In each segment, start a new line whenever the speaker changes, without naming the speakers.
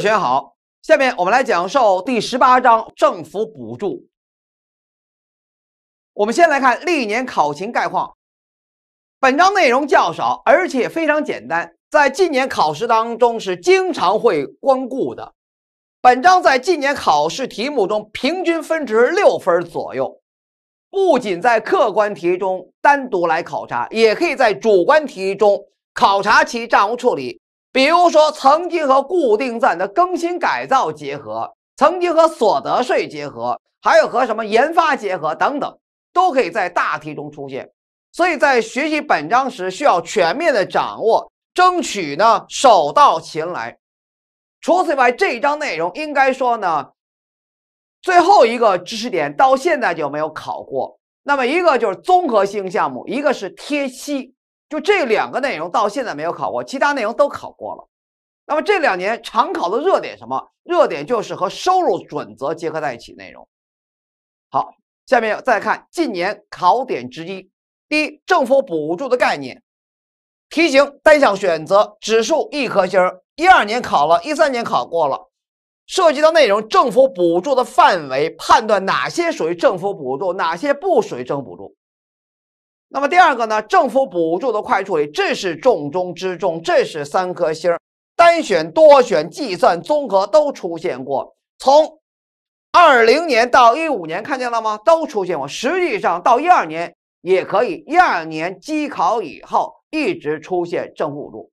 选好，下面我们来讲授第十八章政府补助。我们先来看历年考勤概况。本章内容较少，而且非常简单，在近年考试当中是经常会光顾的。本章在近年考试题目中平均分值六分左右，不仅在客观题中单独来考察，也可以在主观题中考察其账务处理。比如说，曾经和固定资产的更新改造结合，曾经和所得税结合，还有和什么研发结合等等，都可以在大题中出现。所以在学习本章时，需要全面的掌握，争取呢手到擒来。除此以外，这一章内容应该说呢，最后一个知识点到现在就没有考过。那么一个就是综合性项目，一个是贴息。就这两个内容到现在没有考过，其他内容都考过了。那么这两年常考的热点什么？热点就是和收入准则结合在一起内容。好，下面再看近年考点之一，第一，政府补助的概念。题型单项选择，指数一颗星儿，一二年考了，一三年考过了。涉及到内容，政府补助的范围，判断哪些属于政府补助，哪些不属于政府补助。那么第二个呢？政府补助的会计处理，这是重中之重，这是三颗星，单选、多选、计算、综合都出现过。从二零年到一五年，看见了吗？都出现过。实际上到一二年也可以，一二年机考以后一直出现政府补助，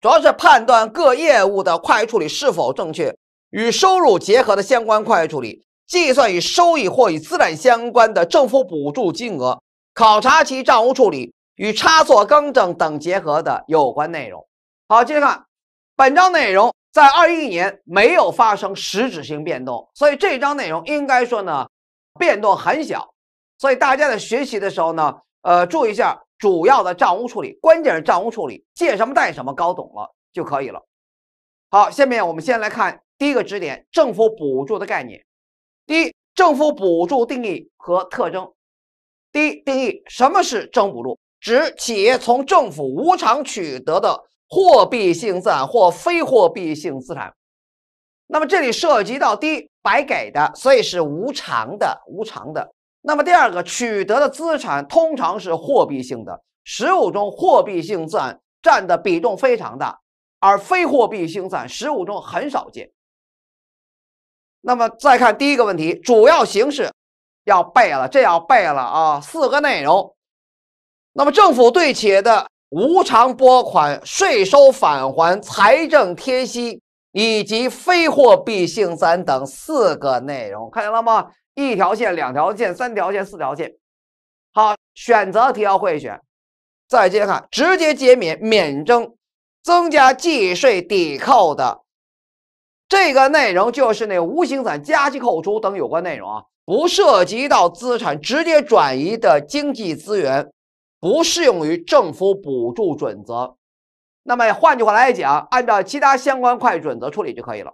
主要是判断各业务的会计处理是否正确，与收入结合的相关会计处理，计算与收益或与资产相关的政府补助金额。考察其账务处理与差错更正等结合的有关内容。好，接着看本章内容，在二一年没有发生实质性变动，所以这章内容应该说呢变动很小。所以大家在学习的时候呢，呃，注意一下主要的账务处理，关键是账务处理借什么贷什么搞懂了就可以了。好，下面我们先来看第一个知点：政府补助的概念。第一，政府补助定义和特征。第一，定义什么是政补录？指企业从政府无偿取得的货币性资产或非货币性资产。那么这里涉及到第一，白给的，所以是无偿的，无偿的。那么第二个，取得的资产通常是货币性的，实物中货币性资产占的比重非常大，而非货币性资产实物中很少见。那么再看第一个问题，主要形式。要背了，这要背了啊！四个内容，那么政府对企业的无偿拨款、税收返还、财政贴息以及非货币性资产等四个内容，看见了吗？一条线、两条线、三条线、四条线。好，选择题要会选。再接着看，直接减免、免征、增加计税抵扣的这个内容，就是那无形资产加计扣除等有关内容啊。不涉及到资产直接转移的经济资源，不适用于政府补助准则。那么换句话来讲，按照其他相关会计准则处理就可以了。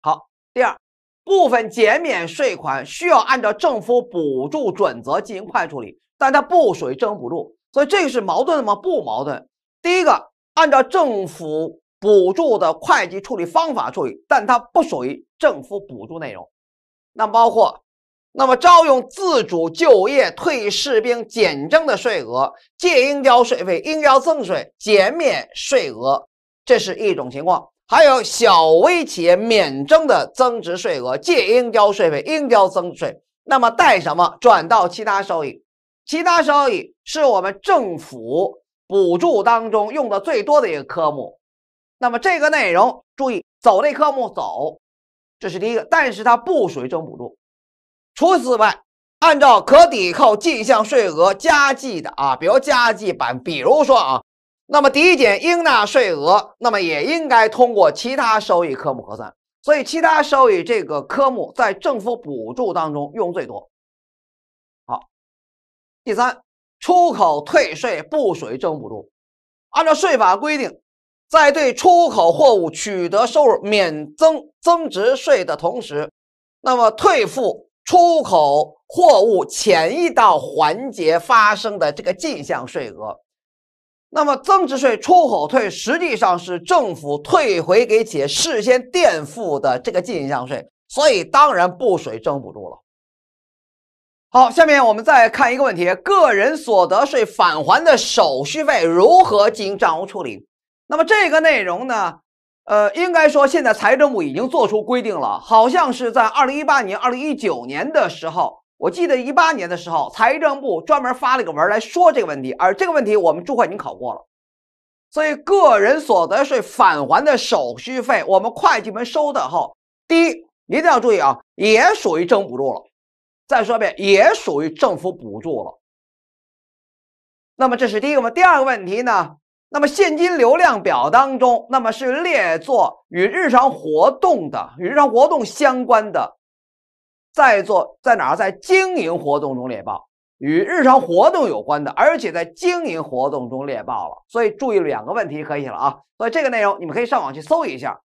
好，第二部分减免税款需要按照政府补助准则进行会计处理，但它不属于政府补助，所以这个是矛盾的吗？不矛盾。第一个，按照政府补助的会计处理方法处理，但它不属于政府补助内容。那包括，那么招用自主就业退役士兵减征的税额、借应交税费、应交增税减免税额，这是一种情况。还有小微企业免征的增值税额、借应交税费、应交增值税。那么带什么转到其他收益？其他收益是我们政府补助当中用的最多的一个科目。那么这个内容注意走这科目走。这是第一个，但是它不属于政府补助。除此之外，按照可抵扣进项税额加计的啊，比如加计版，比如说啊，那么抵减应纳税额，那么也应该通过其他收益科目核算。所以，其他收益这个科目在政府补助当中用最多。好，第三，出口退税不属于政府补助，按照税法规定。在对出口货物取得收入免征增值税的同时，那么退付出口货物前一道环节发生的这个进项税额，那么增值税出口退实际上是政府退回给企业事先垫付的这个进项税，所以当然不于征补住了。好，下面我们再看一个问题：个人所得税返还的手续费如何进行账务处理？那么这个内容呢，呃，应该说现在财政部已经做出规定了，好像是在二零一八年、二零一九年的时候，我记得一八年的时候，财政部专门发了个文来说这个问题。而这个问题我们注会已经考过了，所以个人所得税返还的手续费，我们会计们收的后，第一一定要注意啊，也属于政府补助了。再说一遍，也属于政府补助了。那么这是第一个问题，第二个问题呢？那么现金流量表当中，那么是列作与日常活动的、与日常活动相关的，在做在哪儿？在经营活动中列报，与日常活动有关的，而且在经营活动中列报了。所以注意两个问题可以了啊。所以这个内容你们可以上网去搜一下。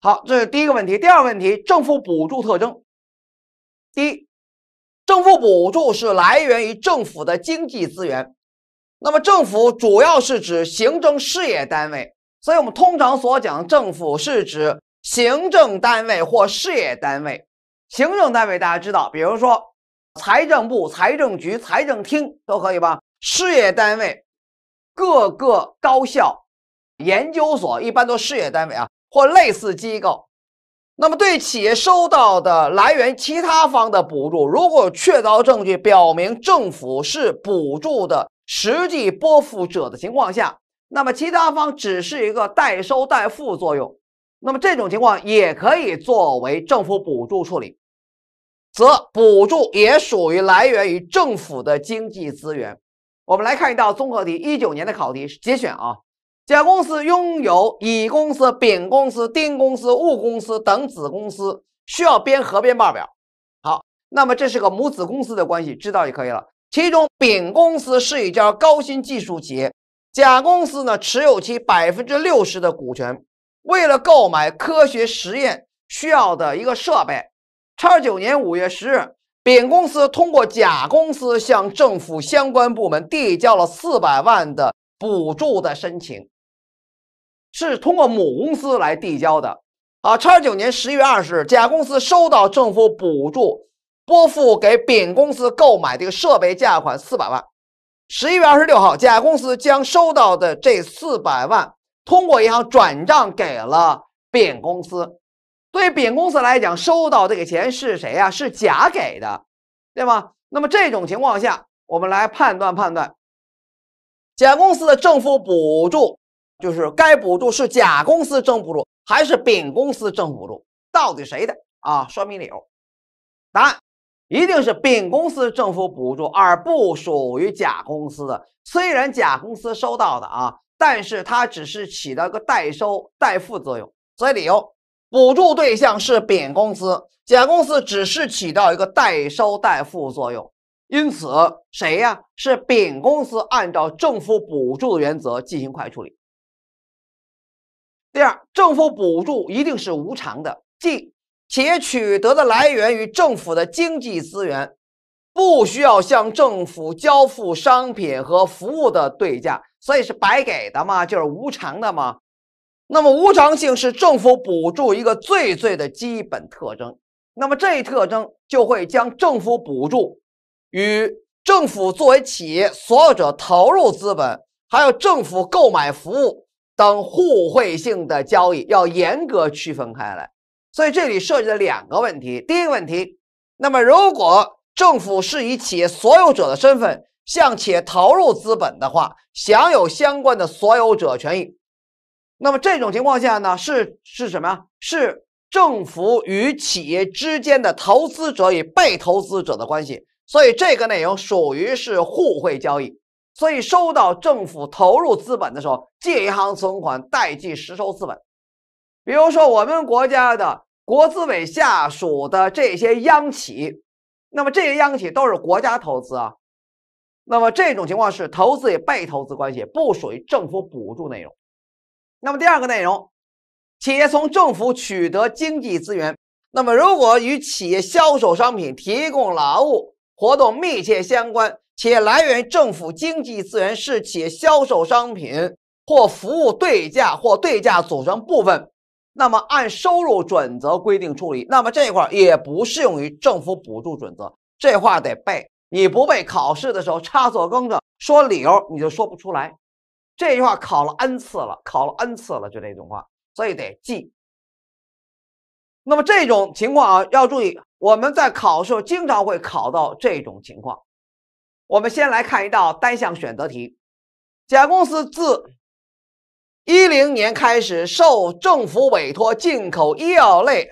好，这是第一个问题。第二个问题，政府补助特征。第一，政府补助是来源于政府的经济资源。那么，政府主要是指行政事业单位，所以我们通常所讲政府是指行政单位或事业单位。行政单位大家知道，比如说财政部、财政局、财政厅都可以吧？事业单位，各个高校、研究所一般都事业单位啊，或类似机构。那么，对企业收到的来源其他方的补助，如果有确凿证据表明政府是补助的。实际拨付者的情况下，那么其他方只是一个代收代付作用，那么这种情况也可以作为政府补助处理，则补助也属于来源于政府的经济资源。我们来看一道综合题，一九年的考题节选啊，甲公司拥有乙公司、丙公司、丁公司、戊公司等子公司，需要编合编报表。好，那么这是个母子公司的关系，知道就可以了。其中，丙公司是一家高新技术企业，甲公司呢持有其百分之六十的股权。为了购买科学实验需要的一个设备叉九年五月十日，丙公司通过甲公司向政府相关部门递交了四百万的补助的申请，是通过母公司来递交的。啊叉九年十月二十日，甲公司收到政府补助。拨付给丙公司购买这个设备价款四百万。十一月二十六号，甲公司将收到的这四百万通过银行转账给了丙公司。对丙公司来讲，收到这个钱是谁呀？是甲给的，对吗？那么这种情况下，我们来判断判断，甲公司的政府补助就是该补助是甲公司政府补助还是丙公司政府补助？到底谁的啊？说明理由。答案。一定是丙公司政府补助，而不属于甲公司的。虽然甲公司收到的啊，但是它只是起到个代收代付作用。所以理由，补助对象是丙公司，甲公司只是起到一个代收代付作用，因此谁呀？是丙公司按照政府补助的原则进行快处理。第二，政府补助一定是无偿的，即。且取得的来源于政府的经济资源，不需要向政府交付商品和服务的对价，所以是白给的嘛，就是无偿的嘛。那么无偿性是政府补助一个最最的基本特征。那么这一特征就会将政府补助与政府作为企业所有者投入资本，还有政府购买服务等互惠性的交易要严格区分开来。所以这里涉及的两个问题，第一个问题，那么如果政府是以企业所有者的身份向企业投入资本的话，享有相关的所有者权益，那么这种情况下呢，是是什么是政府与企业之间的投资者与被投资者的关系，所以这个内容属于是互惠交易。所以收到政府投入资本的时候，借银行存款，贷记实收资本。比如说，我们国家的国资委下属的这些央企，那么这些央企都是国家投资啊。那么这种情况是投资与被投资关系，不属于政府补助内容。那么第二个内容，企业从政府取得经济资源，那么如果与企业销售商品、提供劳务活动密切相关，且来源于政府经济资源是企业销售商品或服务对价或对价组成部分。那么按收入准则规定处理，那么这块儿也不适用于政府补助准则，这话得背，你不背考试的时候差错更正说理由你就说不出来。这句话考了 n 次了，考了 n 次了，就这种话，所以得记。那么这种情况啊，要注意，我们在考试经常会考到这种情况。我们先来看一道单项选择题，甲公司自。一零年开始，受政府委托进口医药类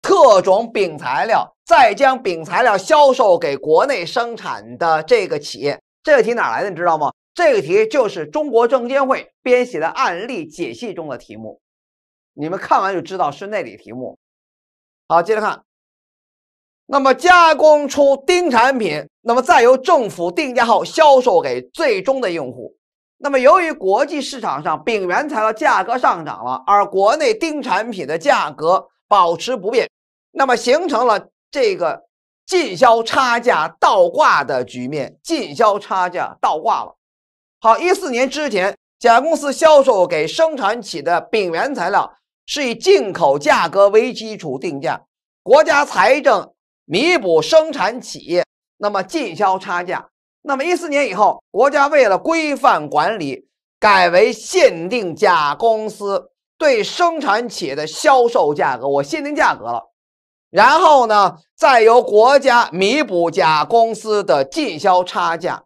特种丙材料，再将丙材料销售给国内生产的这个企业。这个题哪来的？你知道吗？这个题就是中国证监会编写的案例解析中的题目。你们看完就知道是那里题目。好，接着看。那么加工出丁产品，那么再由政府定价后销售给最终的用户。那么，由于国际市场上丙原材料价格上涨了，而国内丁产品的价格保持不变，那么形成了这个进销差价倒挂的局面，进销差价倒挂了。好，一四年之前，甲公司销售给生产企业的丙原材料是以进口价格为基础定价，国家财政弥补生产企业那么进销差价。那么一四年以后，国家为了规范管理，改为限定甲公司对生产企业的销售价格，我限定价格了。然后呢，再由国家弥补甲公司的进销差价。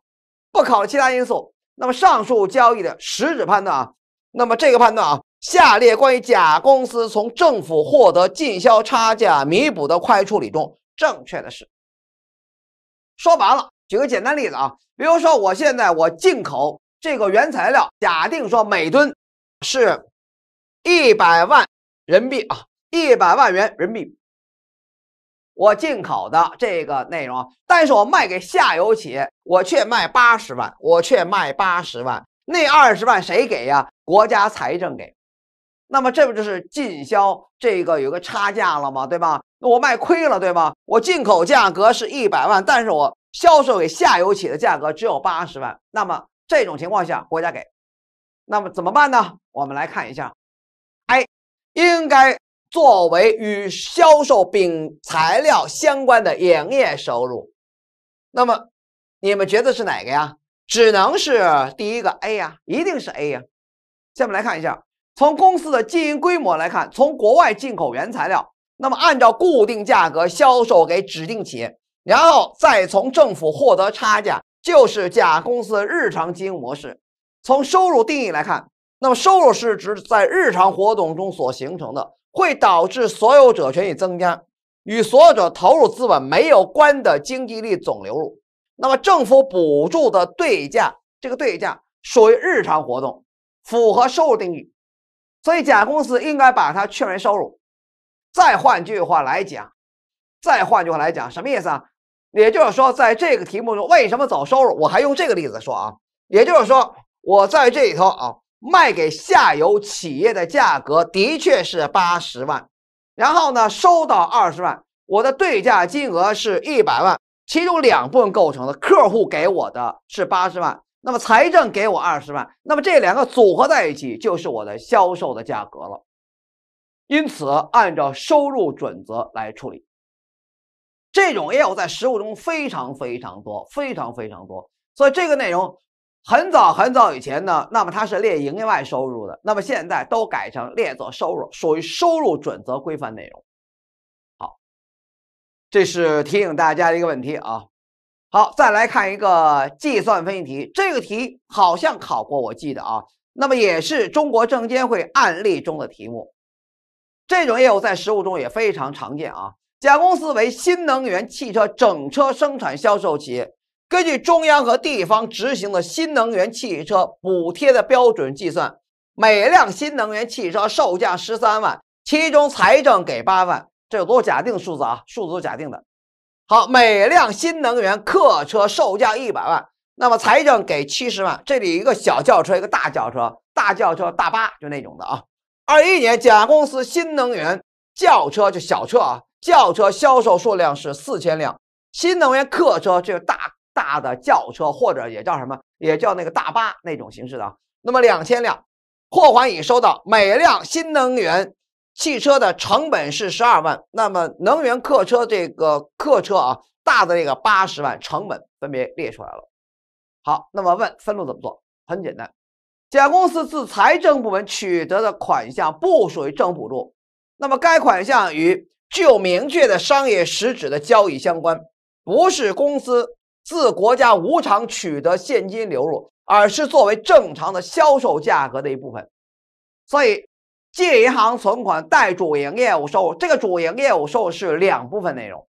不考虑其他因素，那么上述交易的实质判断啊，那么这个判断啊，下列关于甲公司从政府获得进销差价弥补的会计处理中，正确的是。说白了。举个简单例子啊，比如说我现在我进口这个原材料，假定说每吨是一百万人民币啊，一百万元人民币，我进口的这个内容但是我卖给下游企业，我却卖八十万，我却卖八十万，那二十万谁给呀？国家财政给，那么这不就是进销这个有个差价了吗？对吧？那我卖亏了对吧？我进口价格是一百万，但是我。销售给下游企业的价格只有八十万，那么这种情况下，国家给，那么怎么办呢？我们来看一下，哎，应该作为与销售丙材料相关的营业收入，那么你们觉得是哪个呀？只能是第一个 A 呀，一定是 A 呀。下面来看一下，从公司的经营规模来看，从国外进口原材料，那么按照固定价格销售给指定企业。然后再从政府获得差价，就是甲公司日常经营模式。从收入定义来看，那么收入是指在日常活动中所形成的，会导致所有者权益增加，与所有者投入资本没有关的经济利总流入。那么政府补助的对价，这个对价属于日常活动，符合收入定义，所以甲公司应该把它确认收入。再换句话来讲，再换句话来讲，什么意思啊？也就是说，在这个题目中，为什么走收入？我还用这个例子说啊，也就是说，我在这里头啊，卖给下游企业的价格的确是八十万，然后呢，收到二十万，我的对价金额是一百万，其中两部分构成的，客户给我的是八十万，那么财政给我二十万，那么这两个组合在一起就是我的销售的价格了，因此按照收入准则来处理。这种业务在实务中非常非常多，非常非常多，所以这个内容很早很早以前呢，那么它是列营业外收入的，那么现在都改成列作收入，属于收入准则规范内容。好，这是提醒大家一个问题啊。好，再来看一个计算分析题，这个题好像考过，我记得啊，那么也是中国证监会案例中的题目。这种业务在实务中也非常常见啊。甲公司为新能源汽车整车生产销售企业，根据中央和地方执行的新能源汽车补贴的标准计算，每辆新能源汽车售价十三万，其中财政给八万，这有是假定数字啊？数字都假定的。好，每辆新能源客车售价一百万，那么财政给七十万。这里一个小轿车，一个大轿车，大轿车大巴就那种的啊。二一年，甲公司新能源轿车就小车啊。轿车销售数量是四千辆，新能源客车这个大大的轿车或者也叫什么，也叫那个大巴那种形式的，那么两千辆，货款已收到。每辆新能源汽车的成本是十二万，那么能源客车这个客车啊，大的这个八十万成本分别列出来了。好，那么问分录怎么做？很简单，甲公司自财政部门取得的款项不属于政府补助，那么该款项与。具有明确的商业实质的交易相关，不是公司自国家无偿取得现金流入，而是作为正常的销售价格的一部分。所以，借银行存款贷主营业务收入，这个主营业务收入是两部分内容。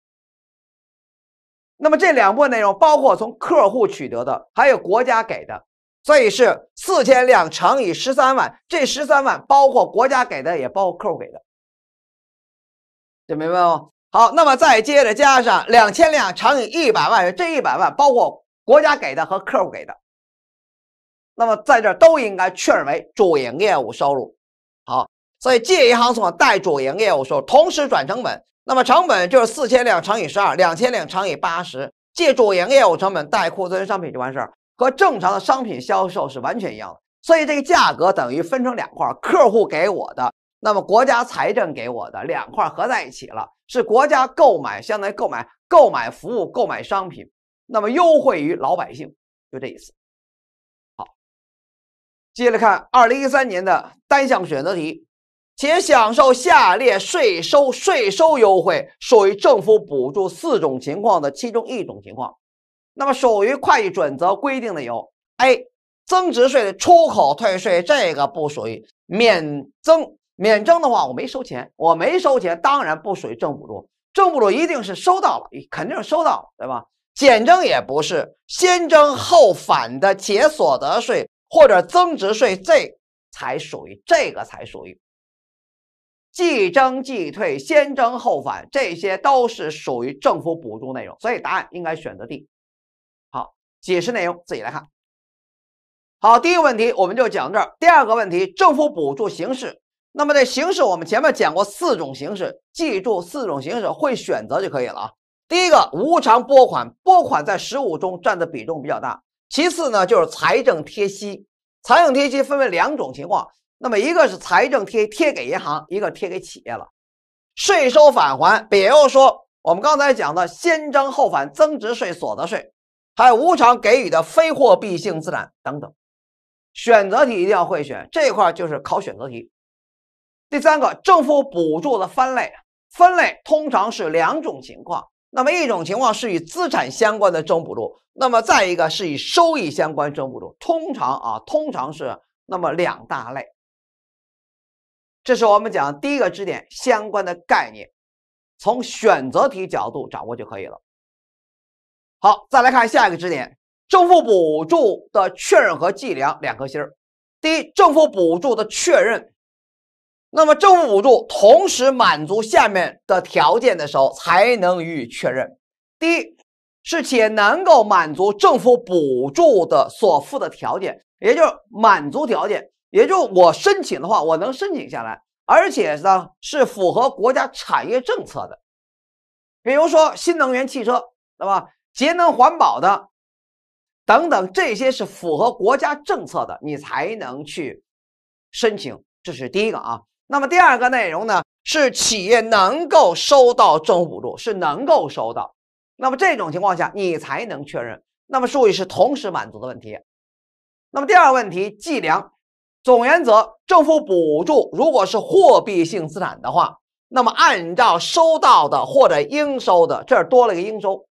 那么这两部分内容包括从客户取得的，还有国家给的，所以是四千两乘以十三万，这十三万包括国家给的，也包括客户给的。就明白吗？好，那么再接着加上两千辆乘以一百万这一百万包括国家给的和客户给的，那么在这都应该确认为主营业务收入。好，所以借银行存款贷主营业务收入，同时转成本。那么成本就是四千辆乘以十二，两千辆乘以八十，借主营业务成本贷库存商品就完事儿，和正常的商品销售是完全一样的。所以这个价格等于分成两块，客户给我的。那么国家财政给我的两块合在一起了，是国家购买，相当于购买购买服务、购买商品，那么优惠于老百姓，就这意思。好，接着看二零一三年的单项选择题，且享受下列税收税收优惠属于政府补助四种情况的其中一种情况，那么属于会计准则规定的有 A 增值税的出口退税，这个不属于免增。免征的话，我没收钱，我没收钱，当然不属于政府补助。政府补助一定是收到了，肯定是收到，了，对吧？减征也不是，先征后返的减所得税或者增值税，这才属于这个才属于。即征即退、先征后返，这些都是属于政府补助内容。所以答案应该选择 D。好，解释内容自己来看。好，第一个问题我们就讲这儿。第二个问题，政府补助形式。那么在形式，我们前面讲过四种形式，记住四种形式，会选择就可以了啊。第一个无偿拨款，拨款在实物中占的比重比较大。其次呢，就是财政贴息，财政贴息分为两种情况，那么一个是财政贴贴给银行，一个贴给企业了。税收返还，比如说我们刚才讲的先征后返增值税、所得税，还有无偿给予的非货币性资产等等。选择题一定要会选，这块就是考选择题。第三个政府补助的分类，分类通常是两种情况。那么一种情况是与资产相关的政府补助，那么再一个是以收益相关政府补助。通常啊，通常是那么两大类。这是我们讲第一个支点相关的概念，从选择题角度掌握就可以了。好，再来看下一个支点，政府补助的确认和计量两颗星儿。第一，政府补助的确认。那么政府补助同时满足下面的条件的时候，才能予以确认。第一是且能够满足政府补助的所附的条件，也就是满足条件，也就我申请的话，我能申请下来，而且呢是符合国家产业政策的，比如说新能源汽车，对吧？节能环保的，等等这些是符合国家政策的，你才能去申请。这是第一个啊。那么第二个内容呢，是企业能够收到政府补助，是能够收到。那么这种情况下，你才能确认。那么属于是同时满足的问题。那么第二个问题，计量总原则，政府补助如果是货币性资产的话，那么按照收到的或者应收的，这儿多了个应收，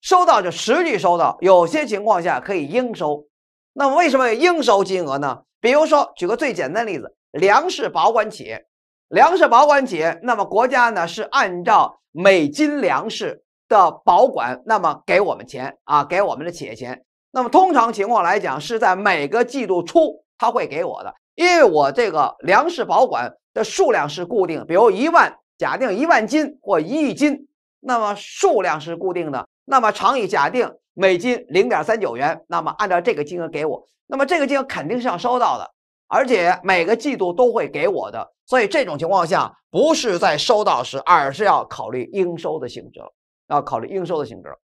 收到就实际收到，有些情况下可以应收。那么为什么有应收金额呢？比如说，举个最简单的例子。粮食保管企业，粮食保管企业，那么国家呢是按照每斤粮食的保管，那么给我们钱啊，给我们的企业钱。那么通常情况来讲，是在每个季度初他会给我的，因为我这个粮食保管的数量是固定，比如一万，假定一万斤或一亿斤，那么数量是固定的，那么乘以假定每斤零点三九元，那么按照这个金额给我，那么这个金额肯定是要收到的。而且每个季度都会给我的，所以这种情况下不是在收到时，而是要考虑应收的性质了，要考虑应收的性质了。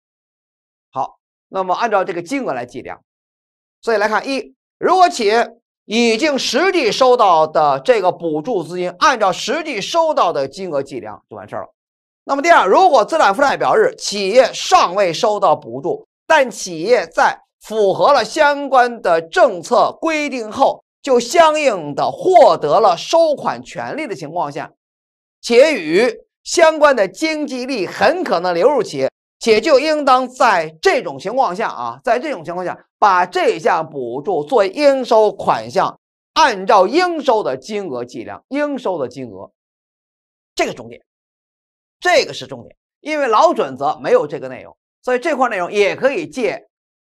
好，那么按照这个金额来计量。所以来看一，如果企业已经实际收到的这个补助资金，按照实际收到的金额计量就完事儿了。那么第二，如果资产负债表日企业尚未收到补助，但企业在符合了相关的政策规定后，就相应的获得了收款权利的情况下，且与相关的经济益很可能流入企业，且就应当在这种情况下啊，在这种情况下把这项补助作为应收款项，按照应收的金额计量，应收的金额，这个重点，这个是重点，因为老准则没有这个内容，所以这块内容也可以借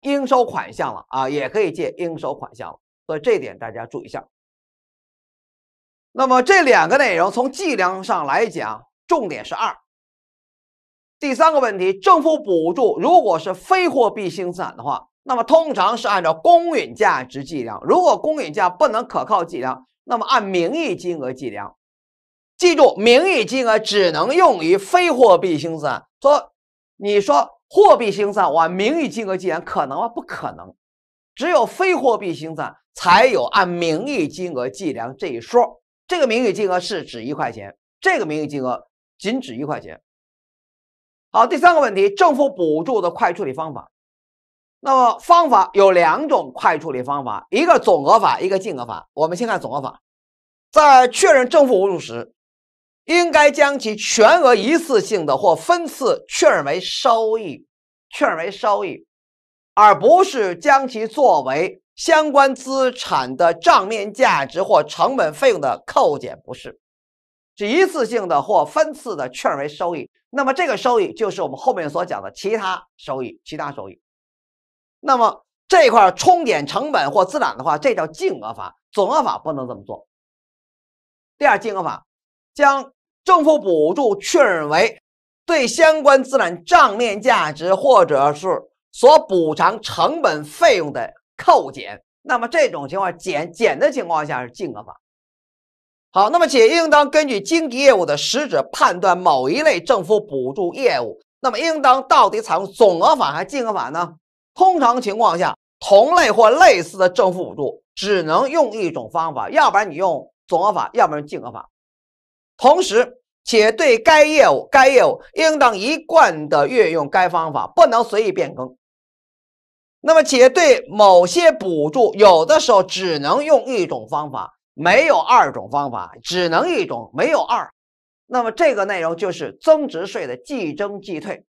应收款项了啊，也可以借应收款项了。所以这一点大家注意一下。那么这两个内容从计量上来讲，重点是二。第三个问题，政府补助如果是非货币性资产的话，那么通常是按照公允价值计量；如果公允价不能可靠计量，那么按名义金额计量。记住，名义金额只能用于非货币性资产。说你说货币性资产我名义金额计量可能吗？不可能，只有非货币性资产。才有按名义金额计量这一说，这个名义金额是指一块钱，这个名义金额仅指一块钱。好，第三个问题，政府补助的快处理方法。那么方法有两种快处理方法，一个总额法，一个净额法。我们先看总额法，在确认政府补助时，应该将其全额一次性的或分次确认为收益，确认为收益，而不是将其作为。相关资产的账面价值或成本费用的扣减，不是，是一次性的或分次的确认为收益，那么这个收益就是我们后面所讲的其他收益，其他收益。那么这块冲减成本或资产的话，这叫净额法，总额法不能这么做。第二，净额法将政府补助确认为对相关资产账面价值或者是所补偿成本费用的。扣减，那么这种情况减减的情况下是净额法。好，那么且应当根据经济业务的实质判断某一类政府补助业务，那么应当到底采用总额法还是净额法呢？通常情况下，同类或类似的政府补助只能用一种方法，要不然你用总额法，要不然净额法。同时，且对该业务，该业务应当一贯的运用该方法，不能随意变更。那么，且对某些补助，有的时候只能用一种方法，没有二种方法，只能一种，没有二。那么，这个内容就是增值税的即征即退，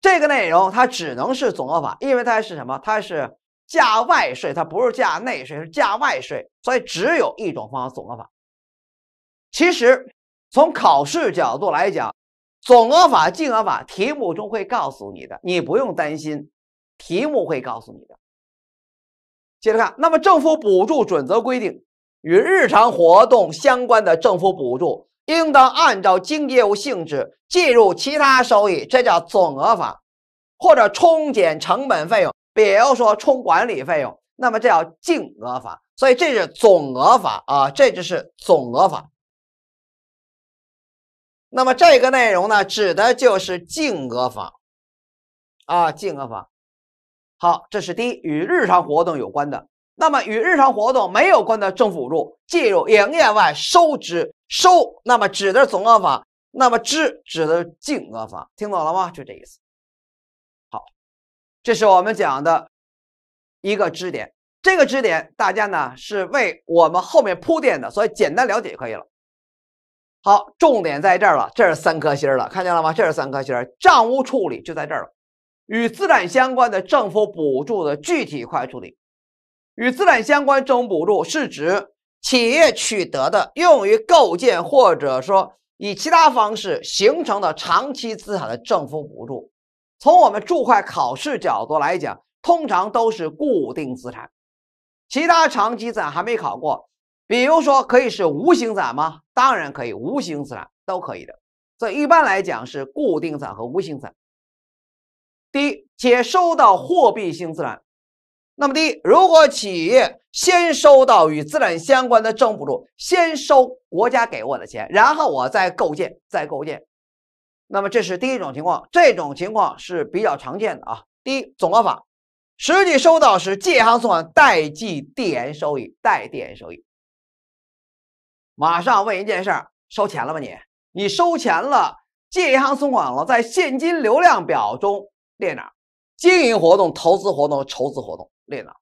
这个内容它只能是总额法，因为它是什么？它是价外税，它不是价内税，是价外税，所以只有一种方法，总额法。其实，从考试角度来讲，总额法、净额法，题目中会告诉你的，你不用担心。题目会告诉你的。接着看，那么政府补助准则规定，与日常活动相关的政府补助，应当按照经济业务性质计入其他收益，这叫总额法，或者冲减成本费用，比如说冲管理费用，那么这叫净额法。所以这是总额法啊，这就是总额法。那么这个内容呢，指的就是净额法啊，净额法。好，这是第一与日常活动有关的。那么与日常活动没有关的政府补助计入营业外收支收。那么指的是总额法，那么支指的是净额法，听懂了吗？就这意思。好，这是我们讲的一个支点。这个支点大家呢是为我们后面铺垫的，所以简单了解就可以了。好，重点在这儿了，这是三颗星了，看见了吗？这是三颗星，账务处理就在这儿了。与资产相关的政府补助的具体会计处理，与资产相关政府补助是指企业取得的用于构建或者说以其他方式形成的长期资产的政府补助。从我们注会考试角度来讲，通常都是固定资产。其他长期资产还没考过，比如说可以是无形资产吗？当然可以，无形资产都可以的。所以一般来讲是固定资产和无形资产。第一，且收到货币性资产。那么，第一，如果企业先收到与资产相关的府补助，先收国家给我的钱，然后我再构建，再构建。那么，这是第一种情况，这种情况是比较常见的啊。第一，总额法，实际收到时，借银行存款，贷递延收益，贷延收益。马上问一件事，收钱了吗？你，你收钱了，借银行存款了，在现金流量表中。列哪？经营活动、投资活动、筹资活动列哪？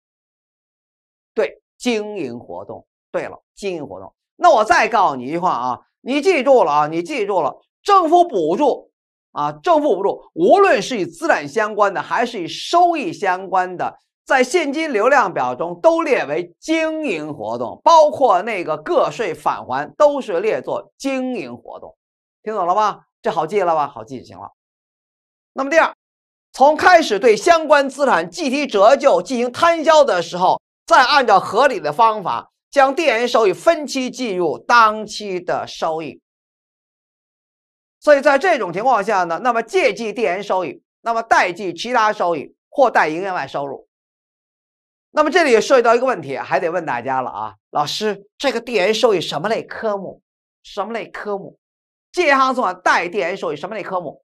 对，经营活动。对了，经营活动。那我再告诉你一句话啊，你记住了啊，你记住了，政府补助啊，政府补助，无论是与资产相关的还是与收益相关的，在现金流量表中都列为经营活动，包括那个个税返还都是列作经营活动，听懂了吧？这好记了吧？好记就行了。那么第二。从开始对相关资产计提折旧进行摊销的时候，再按照合理的方法将递延收益分期计入当期的收益。所以在这种情况下呢，那么借记递延收益，那么贷记其他收益或贷营业外收入。那么这里也涉及到一个问题，还得问大家了啊，老师，这个递延收益什么类科目？什么类科目？借行存款贷递延收益什么类科目？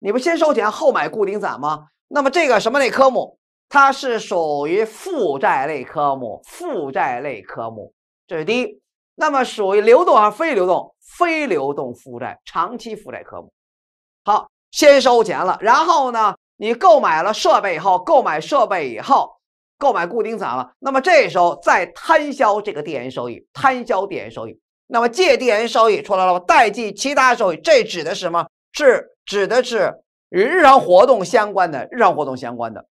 你不先收钱后买固定资产吗？那么这个什么类科目？它是属于负债类科目。负债类科目，这是第一。那么属于流动还是非流动？非流动负债，长期负债科目。好，先收钱了，然后呢，你购买了设备以后，购买设备以后，购买固定资产了。那么这时候再摊销这个递延收益，摊销递延收益。那么借递延收益出来了吗？贷记其他收益。这指的是什么？是。指的是与日常活动相关的，日常活动相关的，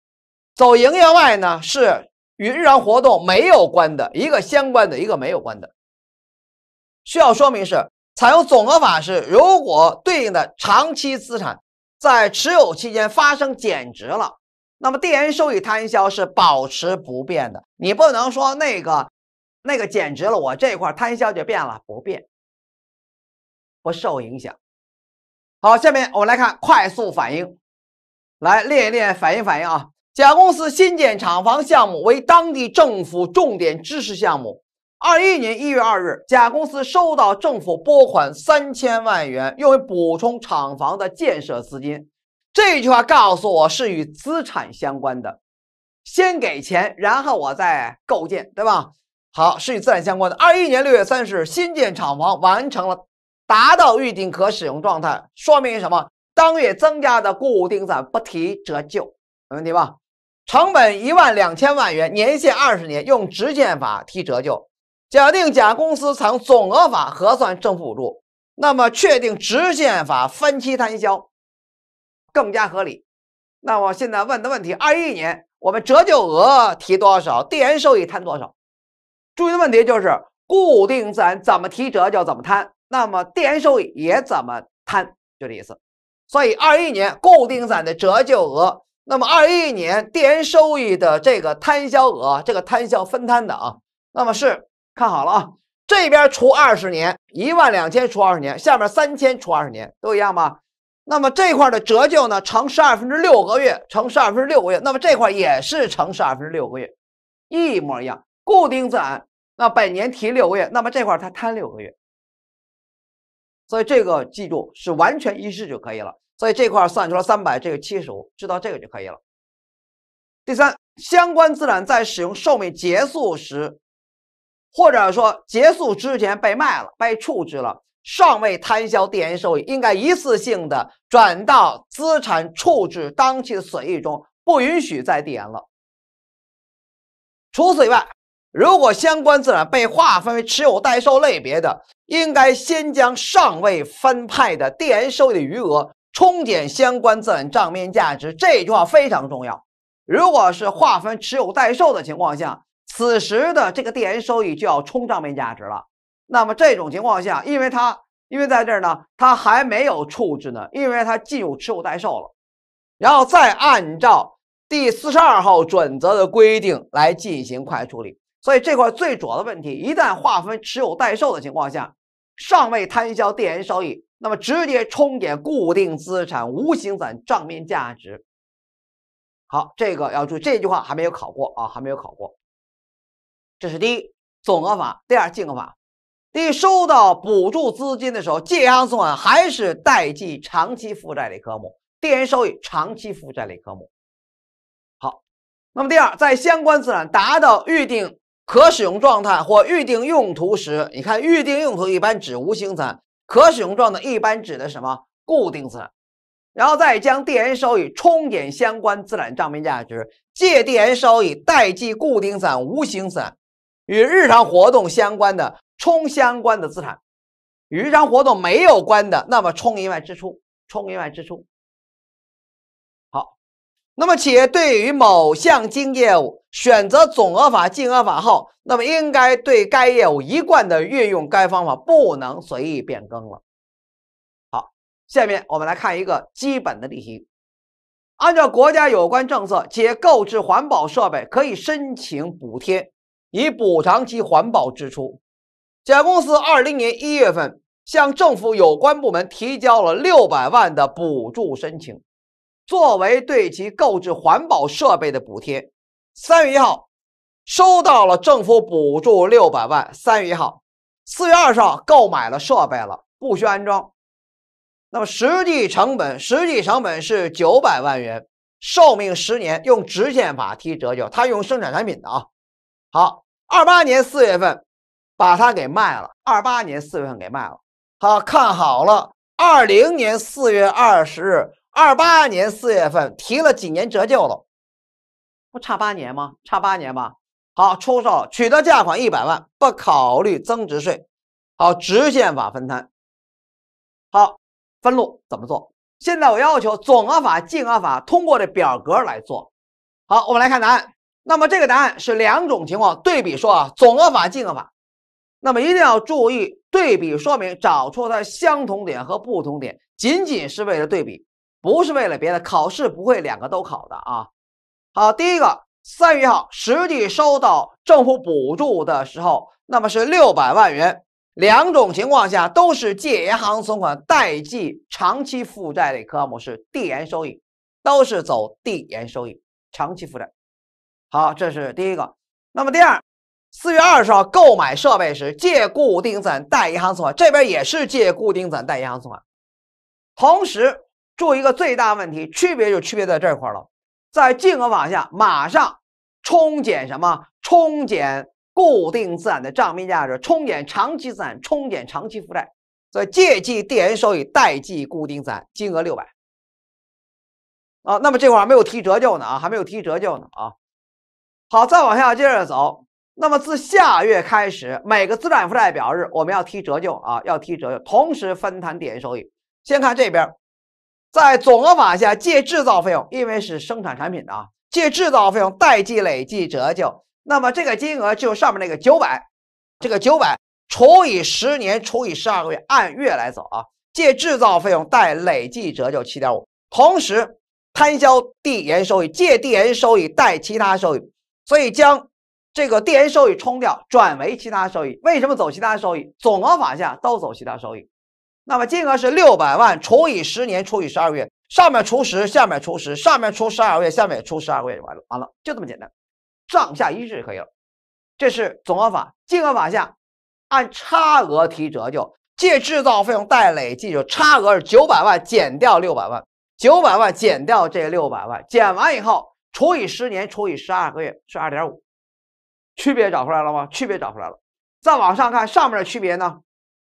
走营业外呢是与日常活动没有关的一个相关的一个没有关的。需要说明是采用总额法是，如果对应的长期资产在持有期间发生减值了，那么递延收益摊销是保持不变的。你不能说那个那个减值了，我这块摊销就变了，不变，不受影响。好，下面我们来看快速反应，来练一练反应反应啊。甲公司新建厂房项目为当地政府重点支持项目。二一年一月二日，甲公司收到政府拨款三千万元，用于补充厂房的建设资金。这句话告诉我是与资产相关的，先给钱，然后我再构建，对吧？好，是与资产相关的。二一年六月三十日，新建厂房完成了。达到预定可使用状态，说明什么？当月增加的固定资产不提折旧，没问题吧？成本一万两千万元，年限二十年，用直线法提折旧。假定甲公司采用总额法核算政府补助，那么确定直线法分期摊销更加合理。那么现在问的问题：二一年我们折旧额提多少？递延收益摊多少？注意的问题就是，固定资产怎么提折旧，怎么摊？那么递延收益也怎么摊？就这意思。所以二一年固定资产的折旧额，那么二一年递延收益的这个摊销额，这个摊销分摊的啊，那么是看好了啊，这边除二十年，一万两千除二十年，下面三千除二十年，都一样吗？那么这块的折旧呢，乘十二分之六个月，乘十二分之六个月，那么这块也是乘十二分之六个月，一模一样。固定资产那本年提六个月，那么这块它摊六个月。所以这个记住是完全一致就可以了。所以这块算出来三百，这个七十五，知道这个就可以了。第三，相关资产在使用寿命结束时，或者说结束之前被卖了、被处置了，尚未摊销递延收益，应该一次性的转到资产处置当期的损益中，不允许再递延了。除此以外。如果相关资产被划分为持有待售类别的，应该先将尚未分派的递延收益的余额冲减相关资产账面价值。这句话非常重要。如果是划分持有待售的情况下，此时的这个递延收益就要冲账面价值了。那么这种情况下，因为它因为在这儿呢，它还没有处置呢，因为它进入持有待售了，然后再按照第四十二号准则的规定来进行会计处理。所以这块最主要的问题，一旦划分持有待售的情况下，尚未摊销电源收益，那么直接冲减固定资产无形资产账面价值。好，这个要注意，这句话还没有考过啊，还没有考过。这是第一总额法，第二净额法。第一收到补助资金的时候，借方款还是贷记长期负债类科目，电源收益长期负债类科目。好，那么第二，在相关资产达到预定可使用状态或预定用途时，你看预定用途一般指无形资产，可使用状态一般指的什么？固定资产。然后再将递延收益冲减相关资产账面价值，借递延收益，贷记固定资产、无形资产与日常活动相关的冲相关的资产，与日常活动没有关的，那么冲营外支出，冲营外支出。那么，企业对于某项经营业务选择总额法、净额法后，那么应该对该业务一贯的运用该方法，不能随意变更了。好，下面我们来看一个基本的例题。按照国家有关政策，企业购置环保设备可以申请补贴，以补偿其环保支出。甲公司二零年一月份向政府有关部门提交了六百万的补助申请。作为对其购置环保设备的补贴，三月一号收到了政府补助六百万。三月一号，四月二十号购买了设备了，不需安装。那么实际成本，实际成本是九百万元，寿命十年，用直线法提折旧。他用生产产品的啊。好，二八年四月份把它给卖了，二八年四月份给卖了。好看好了，二零年四月二十日。二八年四月份提了几年折旧了？不差八年吗？差八年吧。好，出售取得价款一百万，不考虑增值税。好，直线法分摊。好，分录怎么做？现在我要求总额法、净额法，通过这表格来做。好，我们来看答案。那么这个答案是两种情况对比说啊，总额法、净额法。那么一定要注意对比说明，找出它相同点和不同点，仅仅是为了对比。不是为了别的，考试不会两个都考的啊。好，第一个三月号实际收到政府补助的时候，那么是六百万元，两种情况下都是借银行存款，贷记长期负债类科目是递延收益，都是走递延收益长期负债。好，这是第一个。那么第二，四月二十号购买设备时借固定资产，贷银行存款，这边也是借固定资产，贷银行存款，同时。注意一个最大问题，区别就区别在这块了，在净额法下，马上冲减什么？冲减固定资产的账面价值，冲减长期资产，冲减长期负债。所以借记递延收益，贷记固定资产，金额六百啊。那么这块还没有提折旧呢啊，还没有提折旧呢啊。好，再往下接着走。那么自下月开始，每个资产负债表日，我们要提折旧啊，要提折旧，同时分摊递延收益。先看这边。在总额法下借制造费用，因为是生产产品的，啊，借制造费用代计累计折旧。那么这个金额就上面那个九百，这个九百除以十年除以十二个月，按月来走啊。借制造费用代累计折旧七点五，同时摊销递延收益，借递延收益代其他收益。所以将这个递延收益冲掉，转为其他收益。为什么走其他收益？总额法下都走其他收益。那么金额是六百万除以十年除以十二个月，上面除十，下面除十，上面除十二个月，下面除十二个月就完了，完了，就这么简单，账下一致就可以了。这是总额法金额法下按差额提折旧，借制造费用贷累计，就差额是九百万减掉六百万，九百万减掉这六百万，减完以后除以十年除以十二个月是二点五，区别找出来了吗？区别找出来了。再往上看上面的区别呢？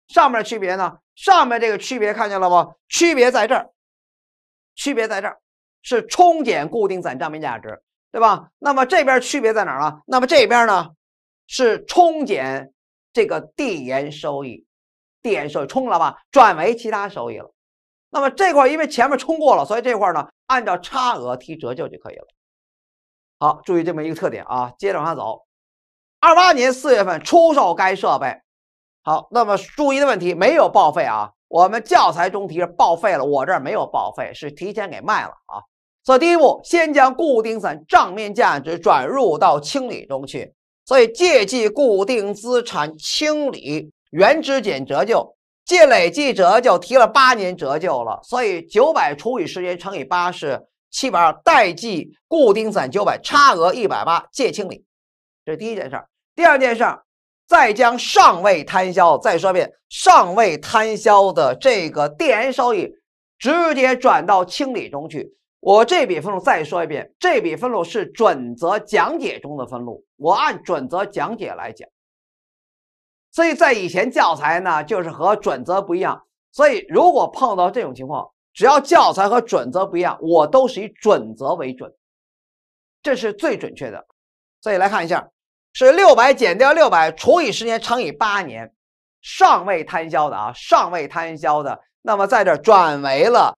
上面的区别呢？上面这个区别看见了吗？区别在这儿，区别在这儿，是冲减固定资产账面价值，对吧？那么这边区别在哪儿呢？那么这边呢是冲减这个递延收益，递延收益冲了吧，转为其他收益了。那么这块因为前面冲过了，所以这块呢按照差额提折旧就可以了。好，注意这么一个特点啊。接着往下走，二八年四月份出售该设备。好，那么注意的问题没有报废啊。我们教材中提报废了，我这儿没有报废，是提前给卖了啊。所以第一步，先将固定资产账面价值转入到清理中去。所以借记固定资产清理，原值减折旧，借累计折旧提了八年折旧了，所以九百除以时间乘以八是七百二，贷记固定资产九百，差额一百八借清理。这是第一件事儿。第二件事儿。再将尚未摊销，再说一遍，尚未摊销的这个电延收益，直接转到清理中去。我这笔分录再说一遍，这笔分录是准则讲解中的分录，我按准则讲解来讲。所以在以前教材呢，就是和准则不一样。所以如果碰到这种情况，只要教材和准则不一样，我都是以准则为准，这是最准确的。所以来看一下。是六百减掉六百除以十年乘以八年，尚未摊销的啊，尚未摊销的，那么在这转为了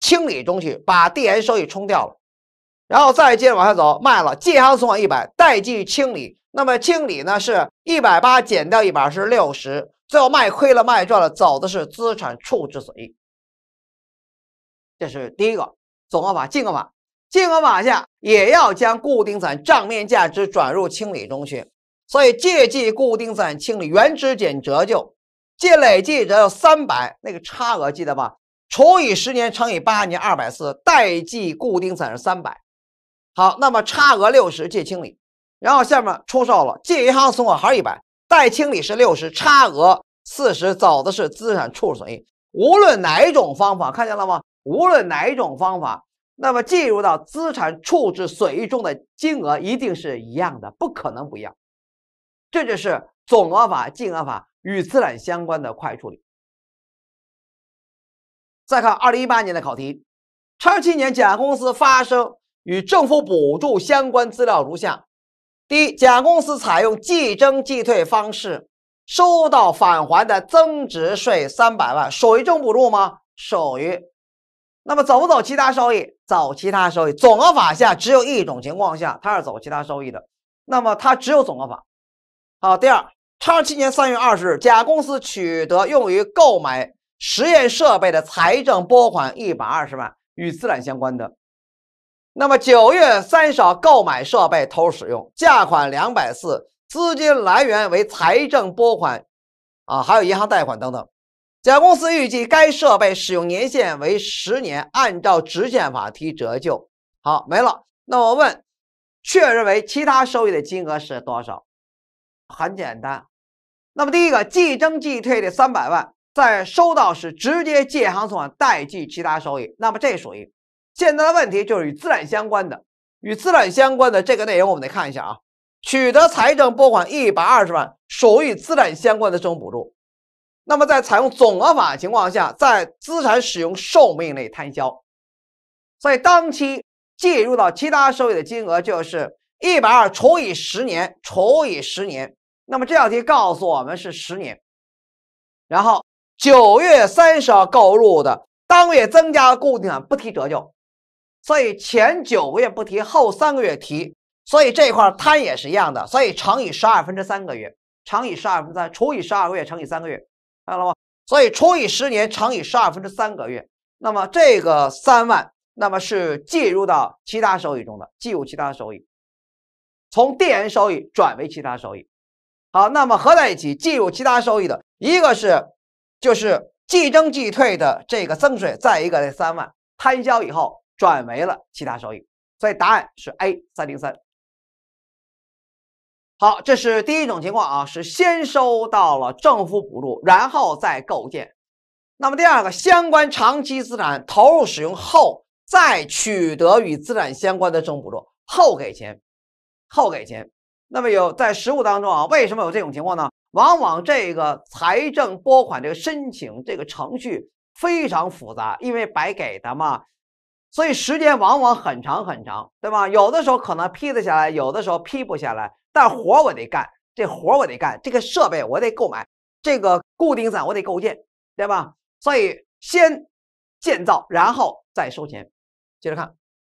清理中去，把递延收益冲掉了，然后再接着往下走，卖了，进项款一百，继续清理，那么清理呢是一百八减掉一百是六十，最后卖亏了卖赚了，走的是资产处置损益，这是第一个总合法净额法。金额法下也要将固定资产账面价值转入清理中去，所以借记固定资产清理原值减折旧，借累计折旧三百那个差额记得吧？除以十年乘以八年二百四，贷记固定资产是三百。好，那么差额六十借清理，然后下面出售了，借银行存款还一百，贷清理是六十，差额四十走的是资产处置损益。无论哪一种方法，看见了吗？无论哪一种方法。那么进入到资产处置损益中的金额一定是一样的，不可能不一样。这就是总额法、净额法与资产相关的会计处理。再看二零一八年的考题：，二七年甲公司发生与政府补助相关资料如下：第一，甲公司采用计征计退方式收到返还的增值税三百万，属于政府补助吗？属于。那么走不走其他收益？走其他收益总额法下，只有一种情况下它是走其他收益的，那么它只有总额法。好，第二，二七年三月二十日，甲公司取得用于购买实验设备的财政拨款一百二十万，与资产相关的。那么九月三十号购买设备投入使用，价款两百四，资金来源为财政拨款，啊，还有银行贷款等等。甲公司预计该设备使用年限为十年，按照直线法提折旧。好，没了。那我问，确认为其他收益的金额是多少？很简单。那么第一个，即征即退的三百万，在收到时直接借行存款贷记其他收益。那么这属于现在的问题就是与资产相关的。与资产相关的这个内容我们得看一下啊。取得财政拨款一百二十万，属于资产相关的政府补助。那么在采用总额法情况下，在资产使用寿命内摊销，所以当期计入到其他收益的金额就是一百二除以十年除以十年。那么这道题告诉我们是十年，然后九月三十号购入的，当月增加固定款不提折旧，所以前九个月不提，后三个月提。所以这块摊也是一样的，所以乘以十二分之三个月，乘以十二分三除以十二个月乘以三个月。看到了吗？所以除以十年乘以十二分之三个月，那么这个三万，那么是计入到其他收益中的，计入其他收益，从递延收益转为其他收益。好，那么合在一起计入其他收益的一个是，就是即征即退的这个增税，再一个三万摊销以后转为了其他收益，所以答案是 A 三零三。好，这是第一种情况啊，是先收到了政府补助，然后再构建。那么第二个，相关长期资产投入使用后，再取得与资产相关的政府补助，后给钱，后给钱。那么有在实务当中啊，为什么有这种情况呢？往往这个财政拨款这个申请这个程序非常复杂，因为白给的嘛，所以时间往往很长很长，对吧？有的时候可能批得下来，有的时候批不下来。但活我得干，这活我得干，这个设备我得购买，这个固定资产我得构建，对吧？所以先建造，然后再收钱。接着看，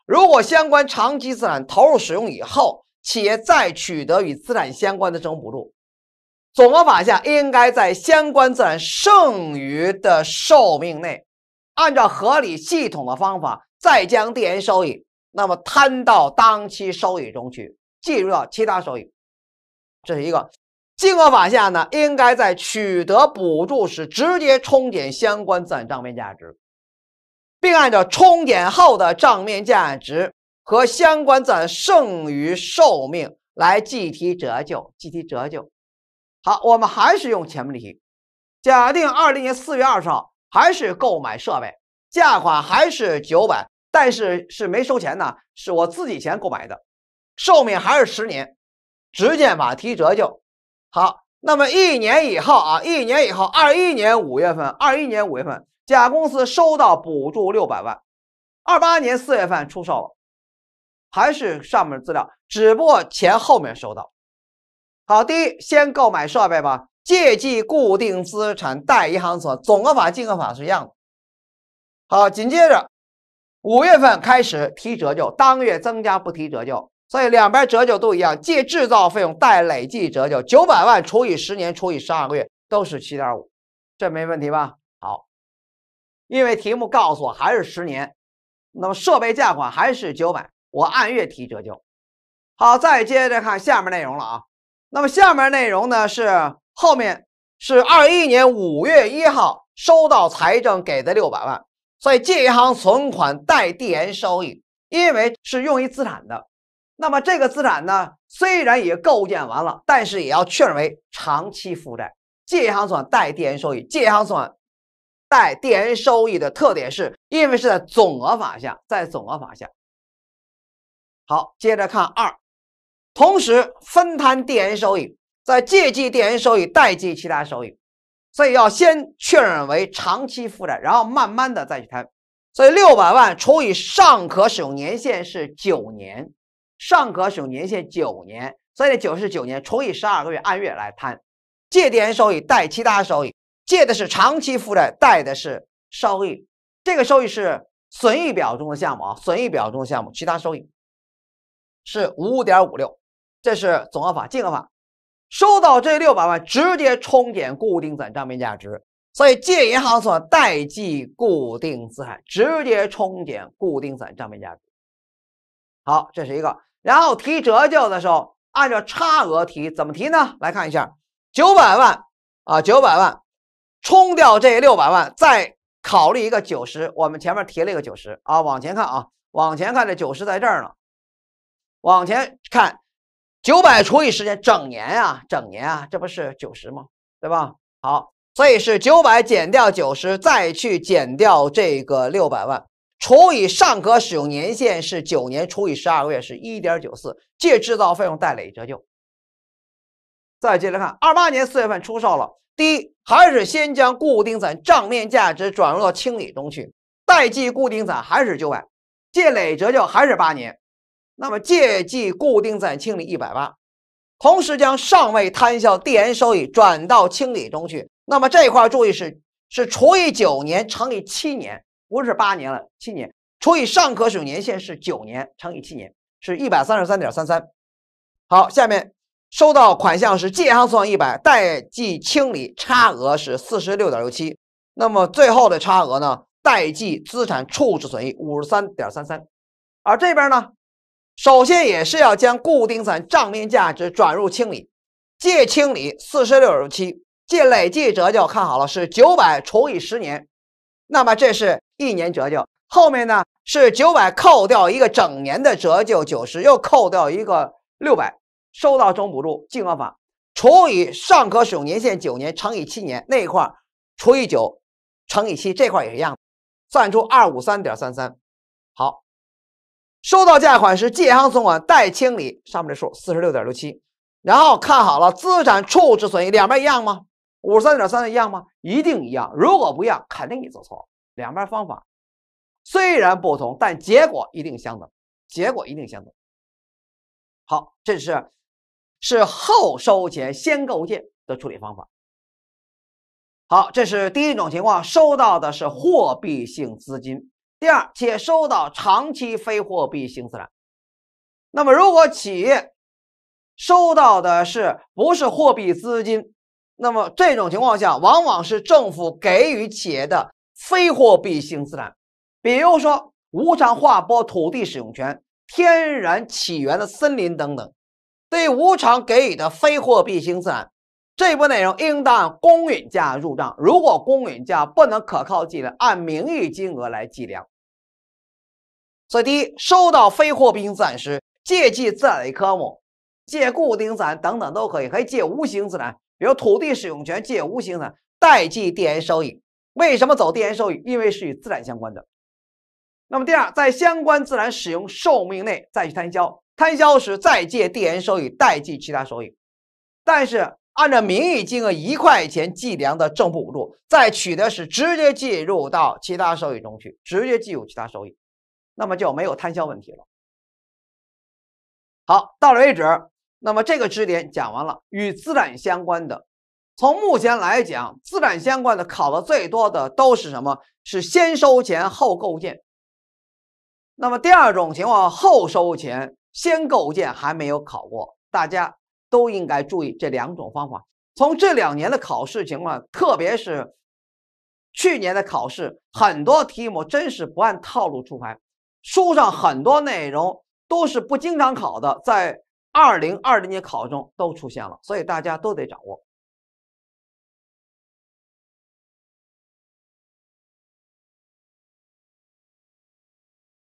如果相关长期资产投入使用以后，企业再取得与资产相关的这种补助，总额法下应该在相关资产剩余的寿命内，按照合理系统的方法，再将递延收益那么摊到当期收益中去。计入到其他收益，这是一个。金额法下呢，应该在取得补助时直接冲减相关资产账面价值，并按照冲减后的账面价值和相关资产剩余寿命来计提折旧。计提折旧。好，我们还是用前面例题，假定二零年四月二十号还是购买设备，价款还是九百，但是是没收钱呢，是我自己钱购买的。寿命还是十年，直线法提折旧。好，那么一年以后啊，一年以后，二一年五月份，二一年五月份，甲公司收到补助六百万。二八年四月份出售了，还是上面资料，只不过前后面收到。好，第一，先购买设备吧，借记固定资产，贷银行存。总额法、净额法是一样的。好，紧接着五月份开始提折旧，当月增加不提折旧。所以两边折旧都一样，借制造费用，贷累计折旧，九百万除以十年除以十二个月，都是七点五，这没问题吧？好，因为题目告诉我还是十年，那么设备价款还是九百，我按月提折旧。好，再接着看下面内容了啊。那么下面内容呢是后面是二一年五月一号收到财政给的六百万，所以借银行存款，贷递延收益，因为是用于资产的。那么这个资产呢，虽然也构建完了，但是也要确认为长期负债。借银存款贷递延收益，借银存款贷递延收益的特点是，因为是在总额法下，在总额法下。好，接着看二，同时分摊递延收益，在借记递延收益，贷记其他收益，所以要先确认为长期负债，然后慢慢的再去摊。所以六百万除以上可使用年限是九年。尚可使用年限九年，所以九十九年除以十二个月按月来摊，借：点收益，贷：其他收益。借的是长期负债，贷的是收益。这个收益是损益表中的项目啊，损益表中的项目，其他收益是五点五六，这是总额法、金额法。收到这六百万，直接冲减固定资产账面价值。所以借：银行所代贷：记固定资产，直接冲减固定资产账面价值。好，这是一个。然后提折旧的时候，按照差额提，怎么提呢？来看一下，九百万啊，九百万冲掉这六百万，再考虑一个九十。我们前面提了一个九十啊，往前看啊，往前看这九十在这儿呢。往前看，九百除以时间，整年啊，整年啊，这不是九十吗？对吧？好，所以是九百减掉九十，再去减掉这个六百万。除以上可使用年限是九年，除以十二个月是一点九四，借制造费用，贷累折旧。再接着看二八年四月份出售了，第一还是先将固定资产账面价值转入到清理中去，贷记固定资产还是九百，借累折旧还是八年，那么借记固定资产清理一百八，同时将尚未摊销递延收益转到清理中去，那么这一块注意是是除以九年乘以七年。不是八年了，七年除以上可使用年限是九年，乘以七年是一百三十三点三三。好，下面收到款项是借行存款一百，待记清理差额是四十六点六七，那么最后的差额呢？贷记资产处置损益五十三点三三。而这边呢，首先也是要将固定资产账面价值转入清理，借清理四十六点六七，借累计折旧看好了是九百除以十年。那么这是一年折旧，后面呢是九百，扣掉一个整年的折旧九十，又扣掉一个六百，收到中补助金额法除以上可使用年限九年乘以七年那一块儿除以九乘以七这块也是一样，算出二五三点三三，好，收到价款是借银行存款待清理上面的数四十六点六七，然后看好了资产处置损益两边一样吗？五十三点三一样吗？一定一样。如果不一样，肯定你做错了。两边方法虽然不同，但结果一定相等。结果一定相等。好，这是是后收钱先构建的处理方法。好，这是第一种情况，收到的是货币性资金。第二，且收到长期非货币性资产。那么，如果企业收到的是不是货币资金？那么这种情况下，往往是政府给予企业的非货币性资产，比如说无偿划拨土地使用权、天然起源的森林等等。对无偿给予的非货币性资产，这部分内容应当按公允价入账，如果公允价不能可靠计量，按名义金额来计量。所以，第一，收到非货币性资产时，借记然类科目，借固定资产等等都可以，还借无形资产。比如土地使用权借无形资产，代记递延收益。为什么走递延收益？因为是与自然相关的。那么第二，在相关自然使用寿命内再去摊销，摊销时再借递延收益，代记其他收益。但是按照名义金额一块钱计量的政府补助，在取得时直接计入到其他收益中去，直接计入其他收益，那么就没有摊销问题了。好，到此为止。那么这个知识点讲完了，与资产相关的，从目前来讲，资产相关的考的最多的都是什么？是先收钱后构建。那么第二种情况后收钱先构建还没有考过，大家都应该注意这两种方法。从这两年的考试情况，特别是去年的考试，很多题目真是不按套路出牌，书上很多内容都是不经常考的，在。二零二零年考中都出现了，所以大家都得掌握。